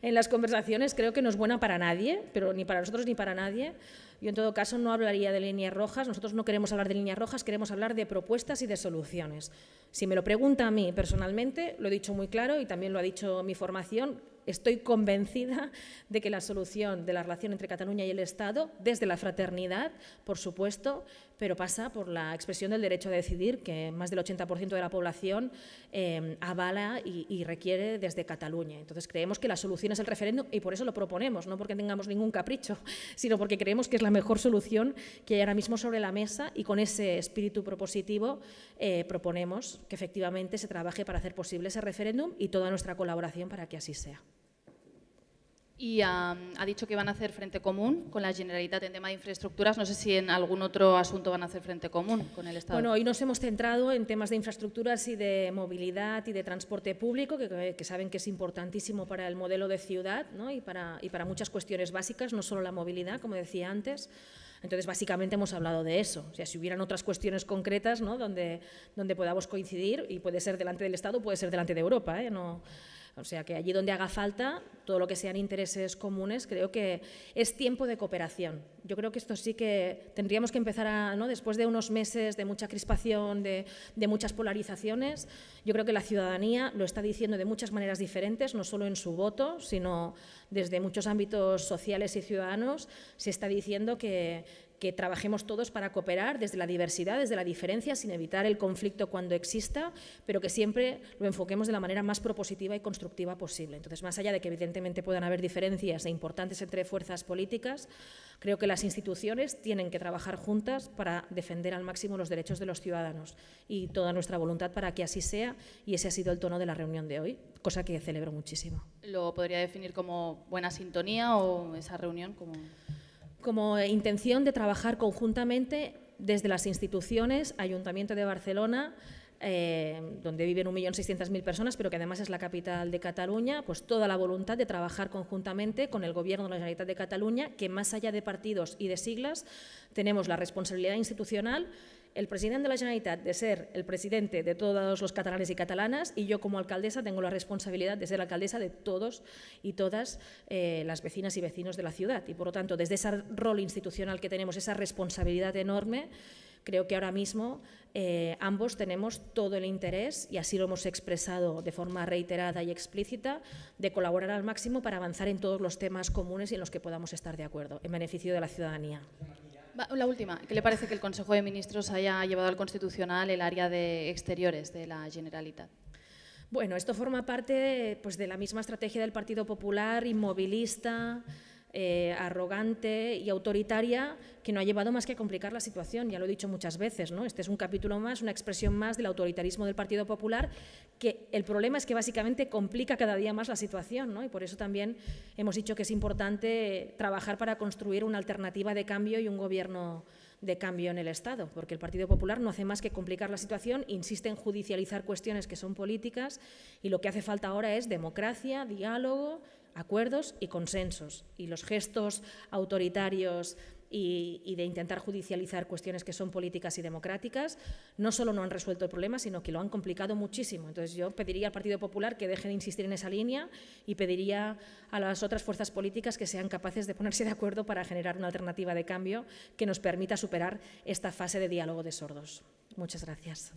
en las conversaciones creo que no es buena para nadie, pero ni para nosotros ni para nadie. Yo en todo caso no hablaría de líneas rojas, nosotros no queremos hablar de líneas rojas, queremos hablar de propuestas y de soluciones. Si me lo pregunta a mí personalmente, lo he dicho muy claro y también lo ha dicho mi formación, estoy convencida de que la solución de la relación entre Cataluña y el Estado, desde la fraternidad, por supuesto, pero pasa por la expresión del derecho a decidir, que más del 80% de la población em, avala y, requiere desde Cataluña. Entonces creemos que la solución es el referéndum y por eso lo proponemos, no porque tengamos ningún capricho, <laughs> sino porque creemos que es la mejor solución que hay ahora mismo sobre la mesa y con ese espíritu propositivo eh, proponemos que efectivamente se trabaje para hacer posible ese referéndum y toda nuestra colaboración para que así sea y ha dicho que van a hacer frente común con la Generalitat en tema de infraestructuras. No sé si en algún otro asunto van a hacer frente común con el Estado. Bueno, hoy nos hemos centrado en temas de infraestructuras y de movilidad y de transporte público, que, saben que es importantísimo para el modelo de ciudad ¿no? y, para, y para muchas cuestiones básicas, no solo la movilidad, como decía antes. Entonces, básicamente hemos hablado de eso. O sea, si hubieran otras cuestiones concretas ¿no? donde, donde podamos coincidir, y puede ser delante del Estado, puede ser delante de Europa, ¿eh? no, o sea que allí donde haga falta, todo lo que sean intereses comunes, creo que es tiempo de cooperación. Yo creo que esto sí que tendríamos que empezar a, ¿no? después de unos meses de mucha crispación, de, de muchas polarizaciones, yo creo que la ciudadanía lo está diciendo de muchas maneras diferentes, no solo en su voto, sino desde muchos ámbitos sociales y ciudadanos, se está diciendo que, que trabajemos todos para cooperar desde la diversidad, desde la diferencia, sin evitar el conflicto cuando exista, pero que siempre lo enfoquemos de la manera más propositiva y constructiva posible. Entonces, más allá de que evidentemente puedan haber diferencias importantes entre fuerzas políticas, creo que las instituciones tienen que trabajar juntas para defender al máximo los derechos de los ciudadanos y toda nuestra voluntad para que así sea y ese ha sido el tono de la reunión de hoy, cosa que celebro muchísimo. ¿Lo podría definir como buena sintonía o esa reunión como...? como intención de trabajar conjuntamente desde las instituciones, Ayuntamiento de Barcelona, eh, donde viven 1.600.000 personas, pero que además es la capital de Cataluña, pues toda la voluntad de trabajar conjuntamente con el Gobierno de la Generalitat de Cataluña, que más allá de partidos y de siglas, tenemos la responsabilidad institucional el presidente de la Generalitat de ser el presidente de todos los catalanes y catalanas y yo como alcaldesa tengo la responsabilidad de ser alcaldesa de todos y todas eh, las vecinas y vecinos de la ciudad. Y por lo tanto, desde ese rol institucional que tenemos, esa responsabilidad enorme, creo que ahora mismo eh, ambos tenemos todo el interés, y así lo hemos expresado de forma reiterada y explícita, de colaborar al máximo para avanzar en todos los temas comunes y en los que podamos estar de acuerdo, en beneficio de la ciudadanía. La última. ¿Qué le parece que el Consejo de Ministros haya llevado al Constitucional el área de exteriores de la Generalitat? Bueno, esto forma parte pues, de la misma estrategia del Partido Popular, inmovilista, eh, arrogante y autoritaria que no ha llevado más que a complicar la situación. Ya lo he dicho muchas veces, ¿no? Este es un capítulo más, una expresión más del autoritarismo del Partido Popular, que el problema es que básicamente complica cada día más la situación, Y por eso también hemos dicho que es importante trabajar para construir una alternativa de cambio y un gobierno de cambio en el Estado, porque el Partido Popular no hace más que complicar la situación, insiste en judicializar cuestiones que son políticas y lo que hace falta ahora es democracia, diálogo acuerdos y consensos. Y los gestos autoritarios y, de intentar judicializar cuestiones que son políticas y democráticas no solo no han resuelto el problema, sino que lo han complicado muchísimo. Entonces yo pediría al Partido Popular que deje de insistir en esa línea y pediría a las otras fuerzas políticas que sean capaces de ponerse de acuerdo para generar una alternativa de cambio que nos permita superar esta fase de diálogo de sordos. Muchas gracias.